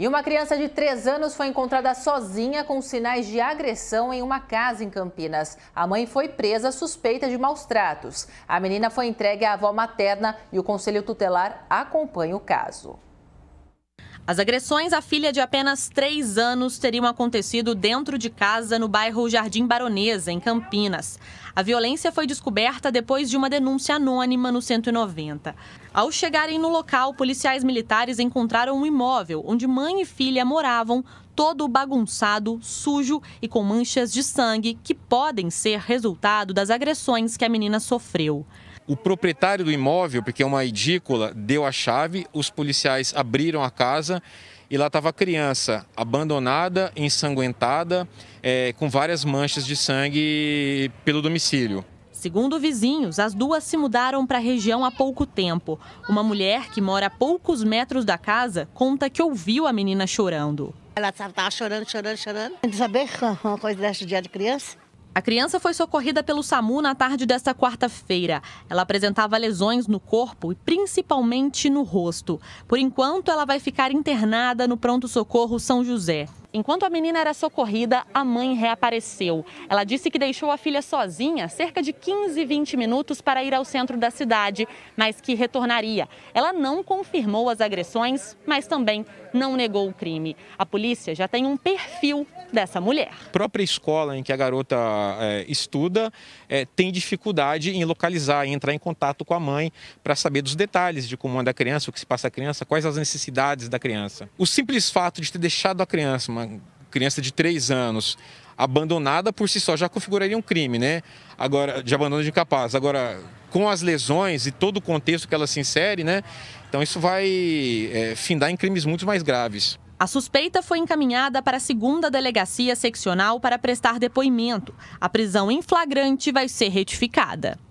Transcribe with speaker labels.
Speaker 1: E uma criança de 3 anos foi encontrada sozinha com sinais de agressão em uma casa em Campinas. A mãe foi presa suspeita de maus tratos. A menina foi entregue à avó materna e o conselho tutelar acompanha o caso. As agressões à filha de apenas 3 anos teriam acontecido dentro de casa no bairro Jardim Baronesa, em Campinas. A violência foi descoberta depois de uma denúncia anônima no 190. Ao chegarem no local, policiais militares encontraram um imóvel onde mãe e filha moravam, todo bagunçado, sujo e com manchas de sangue que podem ser resultado das agressões que a menina sofreu.
Speaker 2: O proprietário do imóvel, porque é uma edícula, deu a chave, os policiais abriram a casa e lá estava a criança abandonada, ensanguentada, é, com várias manchas de sangue pelo domicílio.
Speaker 1: Segundo vizinhos, as duas se mudaram para a região há pouco tempo. Uma mulher que mora a poucos metros da casa conta que ouviu a menina chorando. Ela estava chorando, chorando, chorando. Não saber uma coisa dessa dia de criança. A criança foi socorrida pelo SAMU na tarde desta quarta-feira. Ela apresentava lesões no corpo e principalmente no rosto. Por enquanto, ela vai ficar internada no Pronto Socorro São José. Enquanto a menina era socorrida, a mãe reapareceu. Ela disse que deixou a filha sozinha cerca de 15, 20 minutos para ir ao centro da cidade, mas que retornaria. Ela não confirmou as agressões, mas também não negou o crime. A polícia já tem um perfil dessa mulher. A
Speaker 2: própria escola em que a garota é, estuda é, tem dificuldade em localizar, em entrar em contato com a mãe para saber dos detalhes de como anda a criança, o que se passa a criança, quais as necessidades da criança. O simples fato de ter deixado a criança uma criança de 3 anos abandonada por si só já configuraria um crime, né? Agora, de abandono de incapaz. Agora, com as lesões e todo o contexto que ela se insere, né? Então, isso vai é, findar em crimes muito mais graves.
Speaker 1: A suspeita foi encaminhada para a segunda delegacia seccional para prestar depoimento. A prisão em flagrante vai ser retificada.